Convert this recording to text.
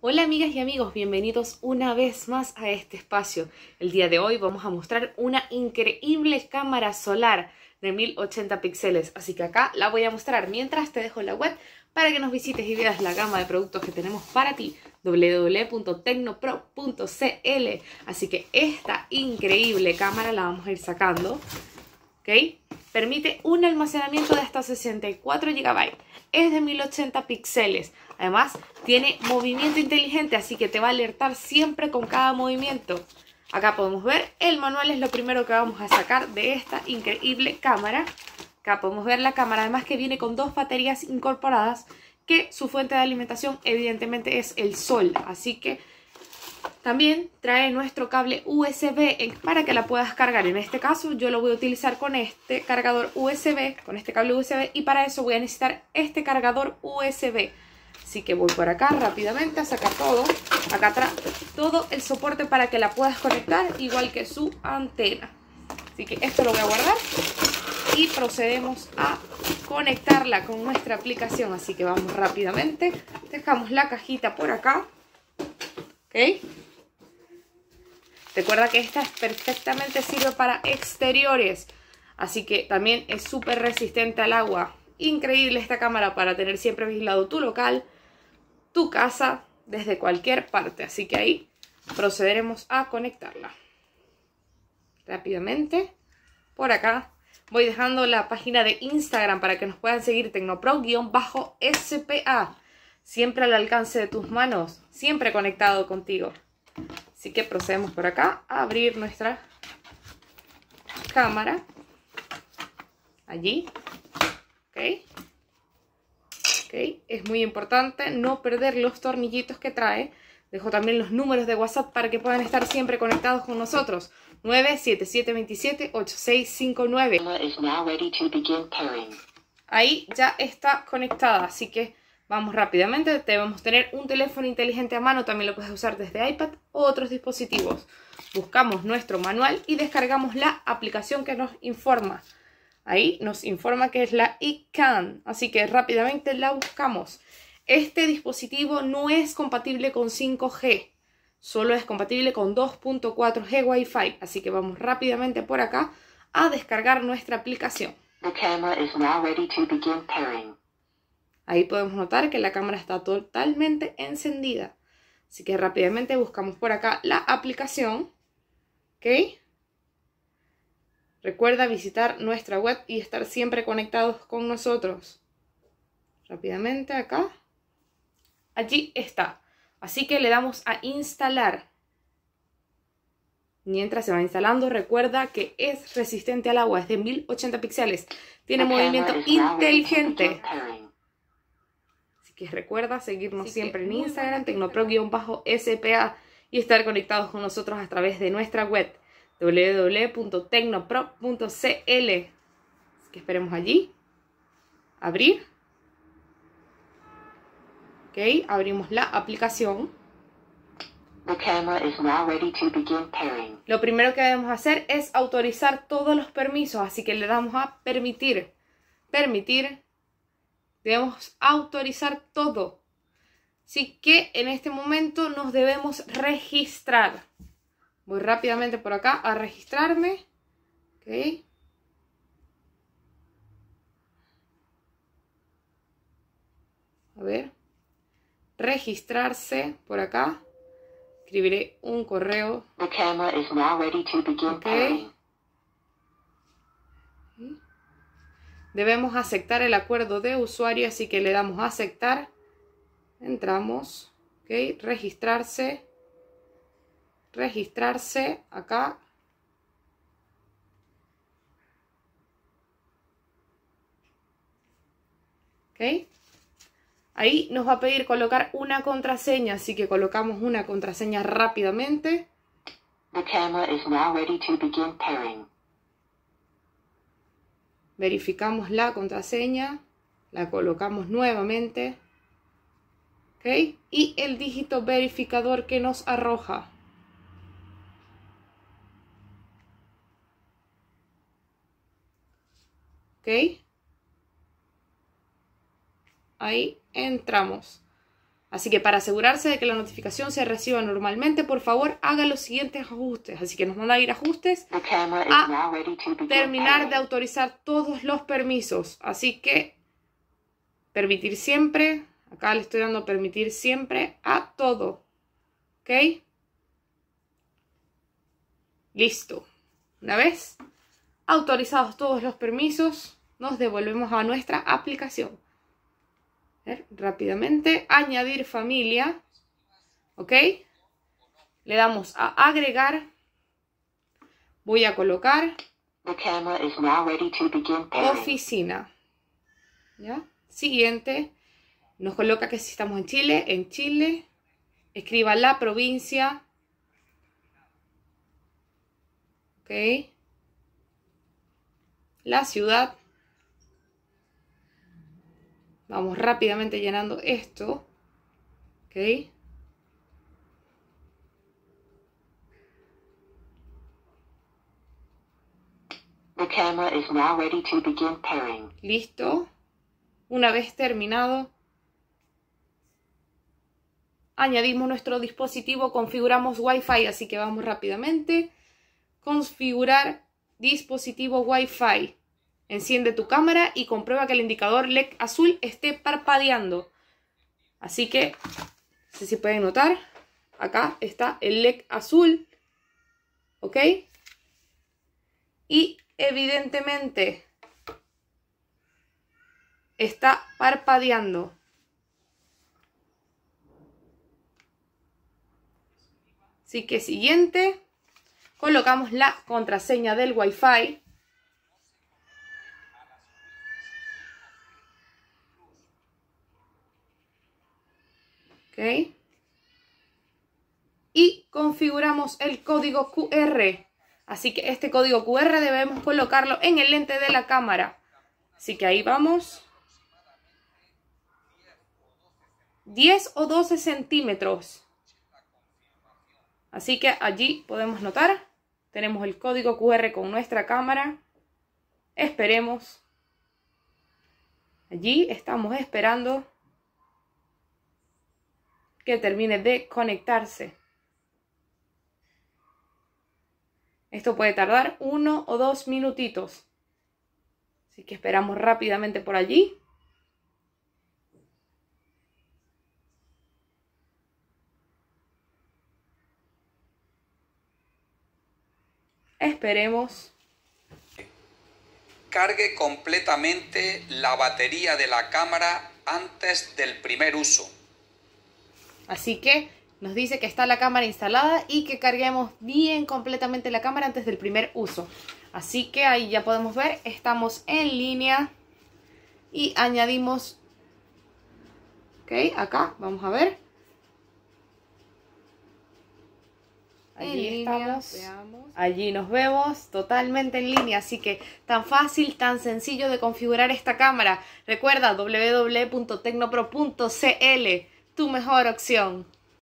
Hola amigas y amigos, bienvenidos una vez más a este espacio. El día de hoy vamos a mostrar una increíble cámara solar de 1080 píxeles, así que acá la voy a mostrar. Mientras te dejo la web para que nos visites y veas la gama de productos que tenemos para ti, www.tecnopro.cl. Así que esta increíble cámara la vamos a ir sacando Permite un almacenamiento de hasta 64 GB. Es de 1080 píxeles. Además, tiene movimiento inteligente, así que te va a alertar siempre con cada movimiento. Acá podemos ver, el manual es lo primero que vamos a sacar de esta increíble cámara. Acá podemos ver la cámara, además que viene con dos baterías incorporadas, que su fuente de alimentación evidentemente es el sol. Así que también trae nuestro cable USB para que la puedas cargar. En este caso yo lo voy a utilizar con este cargador USB, con este cable USB. Y para eso voy a necesitar este cargador USB. Así que voy por acá rápidamente a sacar todo. Acá atrás todo el soporte para que la puedas conectar, igual que su antena. Así que esto lo voy a guardar y procedemos a conectarla con nuestra aplicación. Así que vamos rápidamente. Dejamos la cajita por acá. ¿Ok? Recuerda que esta es perfectamente sirve para exteriores, así que también es súper resistente al agua. Increíble esta cámara para tener siempre vigilado tu local, tu casa, desde cualquier parte. Así que ahí procederemos a conectarla. Rápidamente, por acá, voy dejando la página de Instagram para que nos puedan seguir tecnopro-spa. Siempre al alcance de tus manos, siempre conectado contigo. Así que procedemos por acá a abrir nuestra cámara. Allí. ¿Ok? ¿Ok? Es muy importante no perder los tornillitos que trae. Dejo también los números de WhatsApp para que puedan estar siempre conectados con nosotros. 977278659. Ahí ya está conectada, así que Vamos rápidamente, debemos tener un teléfono inteligente a mano, también lo puedes usar desde iPad u otros dispositivos. Buscamos nuestro manual y descargamos la aplicación que nos informa. Ahí nos informa que es la ICANN, así que rápidamente la buscamos. Este dispositivo no es compatible con 5G, solo es compatible con 2.4G Wi-Fi, así que vamos rápidamente por acá a descargar nuestra aplicación. Ahí podemos notar que la cámara está totalmente encendida. Así que rápidamente buscamos por acá la aplicación. ¿Ok? Recuerda visitar nuestra web y estar siempre conectados con nosotros. Rápidamente acá. Allí está. Así que le damos a instalar. Mientras se va instalando, recuerda que es resistente al agua, es de 1080 píxeles. Tiene movimiento inteligente que recuerda seguirnos siempre en Instagram, tecnopro-spa y estar conectados con nosotros a través de nuestra web www.tecnopro.cl. Que esperemos allí. Abrir. Ok, abrimos la aplicación. Lo primero que debemos hacer es autorizar todos los permisos, así que le damos a permitir. Permitir. Debemos autorizar todo. Así que en este momento nos debemos registrar. Voy rápidamente por acá a registrarme. A ver. Registrarse por acá. Escribiré un correo. Debemos aceptar el acuerdo de usuario, así que le damos a aceptar. Entramos, ¿ok? Registrarse. Registrarse acá. ¿Ok? Ahí nos va a pedir colocar una contraseña, así que colocamos una contraseña rápidamente. The camera is now ready to begin pairing verificamos la contraseña, la colocamos nuevamente, Y el dígito verificador que nos arroja. Ahí entramos. Así que para asegurarse de que la notificación se reciba normalmente, por favor haga los siguientes ajustes. Así que nos manda a ir ajustes a terminar de autorizar todos los permisos. Así que permitir siempre, acá le estoy dando permitir siempre a todo. ¿Ok? Listo. Una vez autorizados todos los permisos, nos devolvemos a nuestra aplicación rápidamente, añadir familia, ¿ok? Le damos a agregar, voy a colocar oficina, Siguiente, nos coloca que si estamos en Chile, en Chile, escriba la provincia, ¿ok? La ciudad, Vamos rápidamente llenando esto. ¿Ok? Listo. Una vez terminado, añadimos nuestro dispositivo, configuramos Wi-Fi, así que vamos rápidamente. Configurar dispositivo Wi-Fi. Enciende tu cámara y comprueba que el indicador LED azul esté parpadeando. Así que, no sé si pueden notar, acá está el LED azul, ¿ok? Y evidentemente está parpadeando. Así que siguiente, colocamos la contraseña del Wi-Fi. Y configuramos el código QR. Así que este código QR debemos colocarlo en el lente de la cámara. Así que ahí vamos. 10 o 12 centímetros. Así que allí podemos notar. Tenemos el código QR con nuestra cámara. Esperemos. Allí estamos esperando que termine de conectarse. Esto puede tardar uno o dos minutitos. Así que esperamos rápidamente por allí. Esperemos. Cargue completamente la batería de la cámara antes del primer uso. Así que nos dice que está la cámara instalada y que carguemos bien completamente la cámara antes del primer uso. Así que ahí ya podemos ver, estamos en línea y añadimos, ok, acá, vamos a ver. Allí estamos, allí nos vemos, totalmente en línea, así que tan fácil, tan sencillo de configurar esta cámara. Recuerda www.tecnopro.cl tu mejor opción.